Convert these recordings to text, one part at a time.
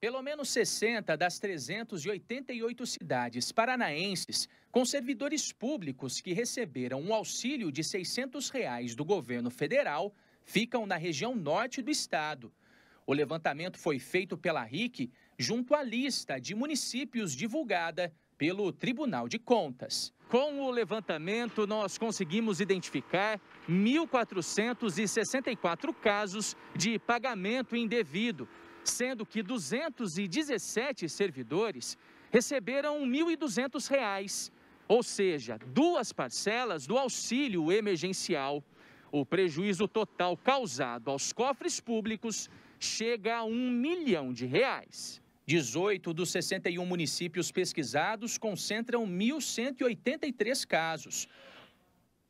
Pelo menos 60 das 388 cidades paranaenses com servidores públicos que receberam um auxílio de R$ 600 reais do governo federal ficam na região norte do estado. O levantamento foi feito pela RIC junto à lista de municípios divulgada pelo Tribunal de Contas. Com o levantamento, nós conseguimos identificar 1.464 casos de pagamento indevido sendo que 217 servidores receberam R$ 1.200, ou seja, duas parcelas do auxílio emergencial. O prejuízo total causado aos cofres públicos chega a um milhão de reais. 18 dos 61 municípios pesquisados concentram 1.183 casos.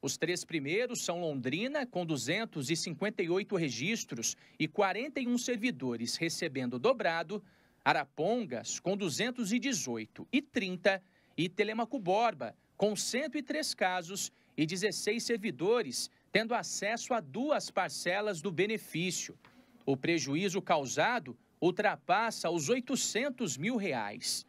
Os três primeiros são Londrina, com 258 registros e 41 servidores recebendo dobrado, Arapongas, com 218 e 30, e Telemaco Borba, com 103 casos e 16 servidores tendo acesso a duas parcelas do benefício. O prejuízo causado ultrapassa os 800 mil reais.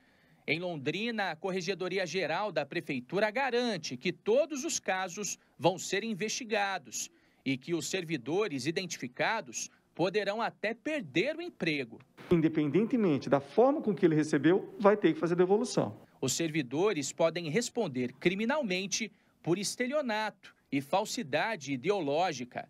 Em Londrina, a Corregedoria Geral da Prefeitura garante que todos os casos vão ser investigados e que os servidores identificados poderão até perder o emprego. Independentemente da forma com que ele recebeu, vai ter que fazer devolução. Os servidores podem responder criminalmente por estelionato e falsidade ideológica.